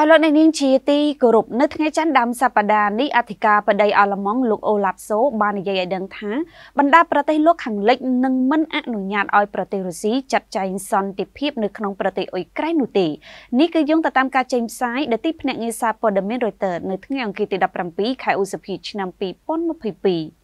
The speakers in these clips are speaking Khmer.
អស់លោកអ្នកនាងជាទីគោរពនៅថ្ងៃច័ន្ទដើមសប្តាហ៍នេះអធិការបដីអាល្លឺម៉ង់លោកអូឡាប់សូបាននិយាយឲ្យដឹងថា បណ្ដាប្រទេសលោកខាងលិចនឹងមិនអនុញ្ញាតឲ្យប្រទេសរុស្ស៊ីចាត់ចែងសន្តិភាពនៅក្នុងប្រទេសអ៊ុយក្រែននោះទេនេះគឺយោងទៅតាមការចេញផ្សាយដែលទីភ្នាក់ងារសារព័ត៌មាន Reuters នៅថ្ងៃអង្គារទី17ខែឧសភាឆ្នាំ2022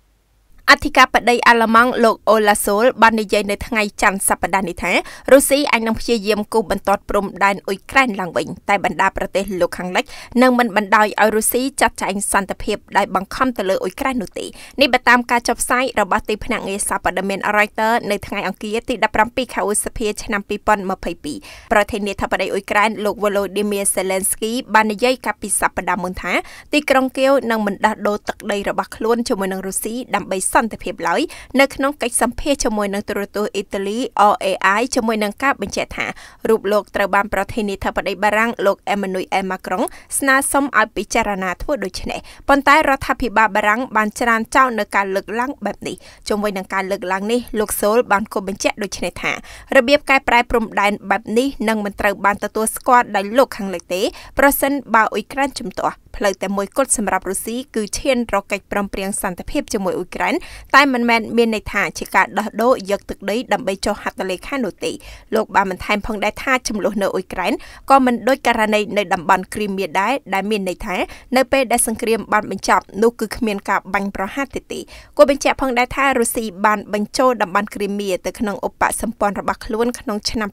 អធិការបតីអាល្លឺម៉ង់លោកអូឡាសូលបាននិយាយនៅថ្ងៃច័ន្ទសប្តាហ៍នេះថារុស្ស៊ីអាចនឹងព្យាយាមគូសបន្ទាត់ព្រំដែនអ៊ុយក្រែនឡើងវិញតែបណ្ដាប្រទេសលោកខាងលិចនឹងមិនបណ្ដោយឲ្យរុស្ស៊ីចាត់ចែងសន្តិភាពដោយបង្ខំទៅលើអ៊ុយក្រែននោះទេនេះបើតាមការចុះផ្សាយរបស់ទីភ្នាក់ងារសារព័ត៌មាន Reuters នៅថ្ងៃអង្គារទី17ខែឧសភាឆ្នាំ2022ប្រធានាធិបតីអ៊ុយក្រែនលោក Volodymyr Zelensky បាននិយាយកាលពីសប្តាហ៍មុនថា ទីក្រុងគៀវនឹងមិនដោះដូរទឹកដីរបស់ខ្លួនជាមួយនឹងរុស្ស៊ីដើម្បីសន្តិភាពឡើយនៅក្នុងកិច្ចសម្ភាសជាមួយនឹងទូរទស្សន៍អ៊ីតាលី RAI ជាមួយនឹងការបញ្ជាក់ថារូបលោកត្រូវបានប្រធានាធិបតីបារាំងលោកអេម៉ានុយអែម៉ាក្រុងស្នើសុំឲ្យពិចារណាធ្វើដូច្នេះប៉ុន្តែរដ្ឋាភិបាលបារាំងបានច្រានចោលនៅការលើកឡើងបែបនេះជុំវិញនឹងការលើកឡើងនេះលោកសូលបានគូបញ្ជាក់ដូច្នេះថារបៀបកែប្រែព្រំដែនបែបនេះនឹងមិនត្រូវបានទទួលស្គាល់ដោយលោកខាងលិចទេប្រសិនបើអ៊ុយក្រែនជំទាស់ផ្លូវតែមួយគត់សម្រាប់រុស្ស៊ីគឺឈានរកិច្ចព្រមព្រៀងសន្តិភាពជាមួយអ៊ុយក្រែនតែមិនមែនមានន័យថាជាការដោះដូរយកទឹកដីដើម្បីចុះហត្ថលេខានោះទេលោកបានបន្ថែមផងដែរថាចំនួននៅអ៊ុយក្រែនក៏មិនដូចករណីនៅតំបន់គ្រីមៀដែរដែលមានន័យថានៅពេលដែលសង្គ្រាមបានបញ្ចប់នោះគឺគ្មានការបាញ់ប្រហារទេទេគួរបញ្ជាក់ផងដែរថារុស្ស៊ីបានបញ្ចូលតំបន់គ្រីមៀទៅក្នុងឧបសម្ព័ន្ធរបស់ខ្លួនក្នុងឆ្នាំ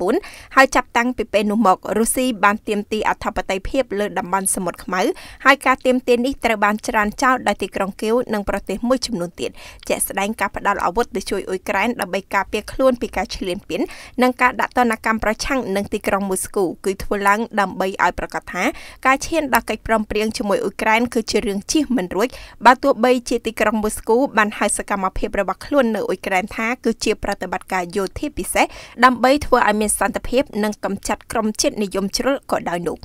2014ហើយចាប់តាំងពីពេលនោះមករុស្ស៊ីបានទាមទារអធិបតេយ្យភាពលើតំបន់សមុទ្រខ្មៅៅហើយការទៀមទាត់នេះត្រូវបានច្រានចោលដោយទីក្រុងគៀវនិងប្រទេសមួយចំនួនទៀតជាក់ស្ដែងការផ្តល់អាវុធទៅជួយអ៊ុយក្រែនដើម្បីការពារខ្លួនពីការឈ្លានពាននិងការដាក់ទណ្ឌកម្មប្រឆាំងនឹងទីក្រុងមូស្គូគឺធ្វើឡើងដើម្បីឲ្យប្រកាសថាការឈានដល់កិច្ចព្រមព្រៀងជាមួយអ៊ុយក្រែនគឺជារឿងជៀសមិនរួចបើទោះបីជាទីក្រុងមូស្គូបានហៅសកម្មភាពរបស់ខ្លួននៅអ៊ុយក្រែនថាគឺជាប្រតិបត្តិការយោធាពិសេសដើម្បីធ្វើឲ្យមានសន្តិភាពនិងកម្ចាត់ក្រុមជាតិនិយមជ្រុលក៏ដោយនោះ។